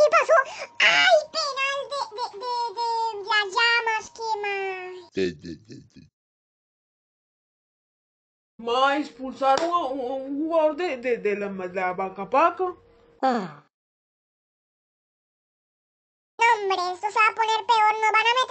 ¿qué pasó? ¡Ay, penal de, de, de, de las llamas, qué más! Más expulsaron a un, un jugador de, de, la, banca vaca paca. Ah. No, hombre, esto se va a poner peor. no van a meter